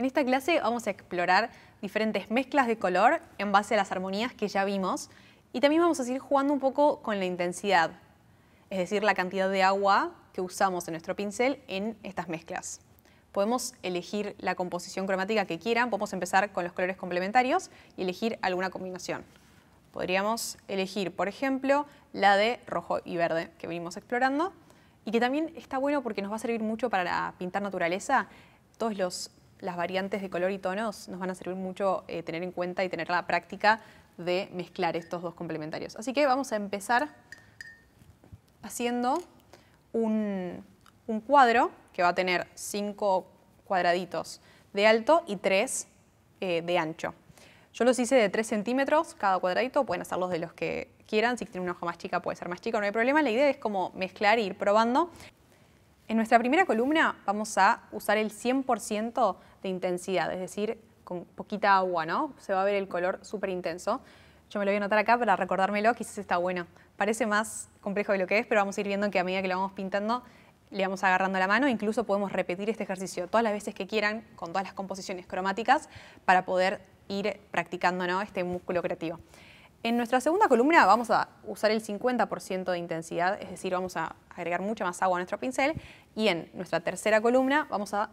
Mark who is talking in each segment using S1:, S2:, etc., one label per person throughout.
S1: En esta clase vamos a explorar diferentes mezclas de color en base a las armonías que ya vimos y también vamos a seguir jugando un poco con la intensidad, es decir, la cantidad de agua que usamos en nuestro pincel en estas mezclas. Podemos elegir la composición cromática que quieran, podemos empezar con los colores complementarios y elegir alguna combinación. Podríamos elegir, por ejemplo, la de rojo y verde que venimos explorando y que también está bueno porque nos va a servir mucho para pintar naturaleza. Todos los las variantes de color y tonos nos van a servir mucho eh, tener en cuenta y tener la práctica de mezclar estos dos complementarios. Así que vamos a empezar haciendo un, cuadro que va a tener cinco cuadraditos de alto y tres eh, de ancho. Yo los hice de 3 centímetros cada cuadradito, pueden hacerlos de los que quieran, si tienen una hoja más chica puede ser más chica, no hay problema. La idea es como mezclar e ir probando. En nuestra primera columna vamos a usar el 100% de intensidad, es decir, con poquita agua, ¿no? Se va a ver el color súper intenso. Yo me lo voy a anotar acá para recordármelo, quizás está bueno. Parece más complejo de lo que es, pero vamos a ir viendo que a medida que lo vamos pintando le vamos agarrando la mano, incluso podemos repetir este ejercicio todas las veces que quieran con todas las composiciones cromáticas para poder ir practicando ¿no? este músculo creativo. En nuestra segunda columna vamos a usar el 50% de intensidad, es decir, vamos a agregar mucha más agua a nuestro pincel y en nuestra tercera columna vamos a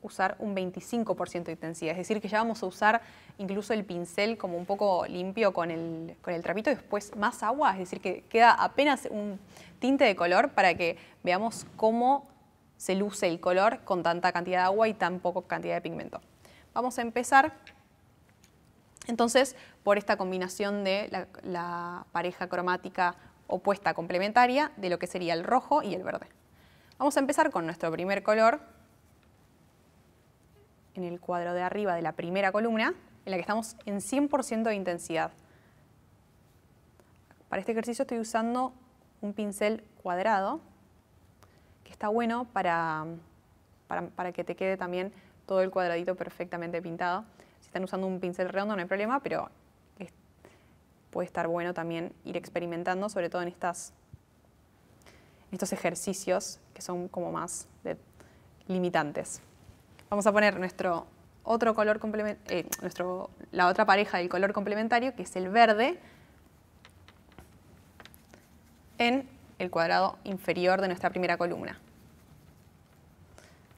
S1: usar un 25% de intensidad, es decir, que ya vamos a usar incluso el pincel como un poco limpio con el, trapito y después más agua, es decir, que queda apenas un tinte de color para que veamos cómo se luce el color con tanta cantidad de agua y tan poca cantidad de pigmento. Vamos a empezar entonces, por esta combinación de la, pareja cromática opuesta complementaria de lo que sería el rojo y el verde. Vamos a empezar con nuestro primer color en el cuadro de arriba de la primera columna, en la que estamos en 100% de intensidad. Para este ejercicio estoy usando un pincel cuadrado, que está bueno para que te quede también todo el cuadradito perfectamente pintado están usando un pincel redondo, no hay problema, pero puede estar bueno también ir experimentando, sobre todo en estas, estos ejercicios que son como más limitantes. Vamos a poner nuestro otro color eh, la otra pareja del color complementario, que es el verde, en el cuadrado inferior de nuestra primera columna.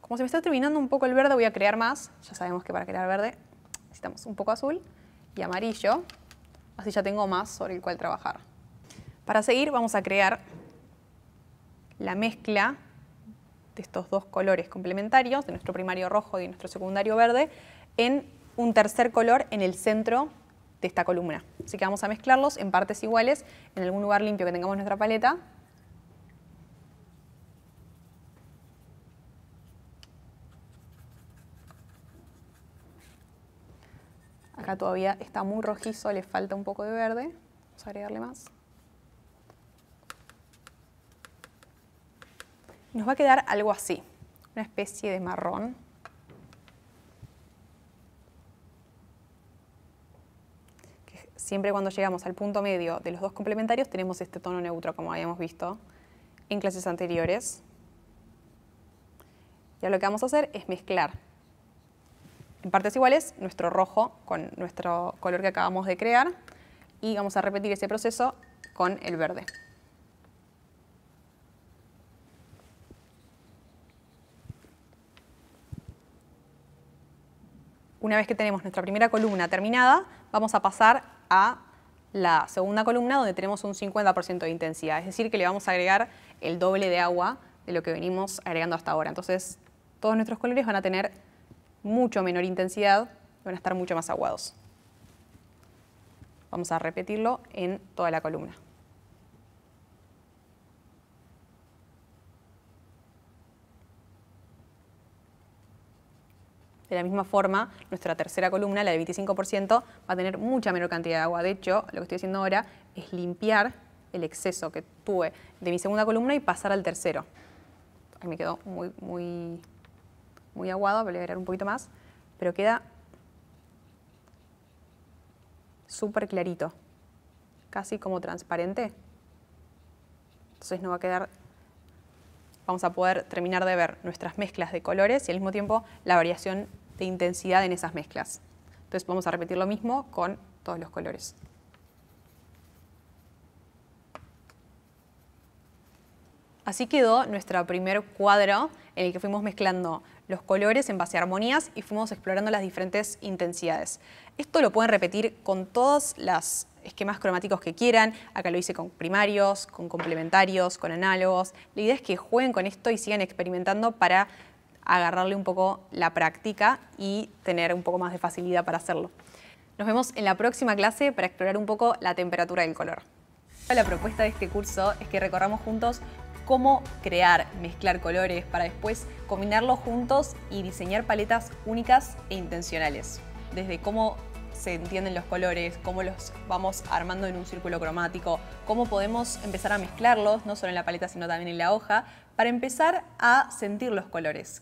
S1: Como se me está terminando un poco el verde, voy a crear más. Ya sabemos que para crear verde necesitamos un poco azul y amarillo, así ya tengo más sobre el cual trabajar. Para seguir vamos a crear la mezcla de estos dos colores complementarios, de nuestro primario rojo y nuestro secundario verde, en un tercer color en el centro de esta columna. Así que vamos a mezclarlos en partes iguales en algún lugar limpio que tengamos nuestra paleta Acá todavía está muy rojizo, le falta un poco de verde. Vamos a agregarle más. Nos va a quedar algo así, una especie de marrón. siempre cuando llegamos al punto medio de los dos complementarios tenemos este tono neutro, como habíamos visto en clases anteriores. Ahora lo que vamos a hacer es mezclar en partes iguales nuestro rojo con nuestro color que acabamos de crear y vamos a repetir ese proceso con el verde. Una vez que tenemos nuestra primera columna terminada, vamos a pasar a la segunda columna donde tenemos un 50% de intensidad, es decir, que le vamos a agregar el doble de agua de lo que venimos agregando hasta ahora. Entonces, todos nuestros colores van a tener mucho menor intensidad, van a estar mucho más aguados. Vamos a repetirlo en toda la columna. De la misma forma, nuestra tercera columna, la del 25%, va a tener mucha menor cantidad de agua. De hecho, lo que estoy haciendo ahora es limpiar el exceso que tuve de mi segunda columna y pasar al tercero. Ahí me quedó muy, muy muy aguado, voy a agregar un poquito más, pero queda súper clarito, casi como transparente. Entonces no va a quedar, vamos a poder terminar de ver nuestras mezclas de colores y al mismo tiempo la variación de intensidad en esas mezclas. Entonces vamos a repetir lo mismo con todos los colores. Así quedó nuestro primer cuadro en el que fuimos mezclando los colores en base a armonías y fuimos explorando las diferentes intensidades. Esto lo pueden repetir con todos los esquemas cromáticos que quieran. Acá lo hice con primarios, con complementarios, con análogos. La idea es que jueguen con esto y sigan experimentando para agarrarle un poco la práctica y tener un poco más de facilidad para hacerlo. Nos vemos en la próxima clase para explorar un poco la temperatura del color. La propuesta de este curso es que recorramos juntos cómo crear, mezclar colores para después combinarlos juntos y diseñar paletas únicas e intencionales. Desde cómo se entienden los colores, cómo los vamos armando en un círculo cromático, cómo podemos empezar a mezclarlos, no solo en la paleta sino también en la hoja, para empezar a sentir los colores.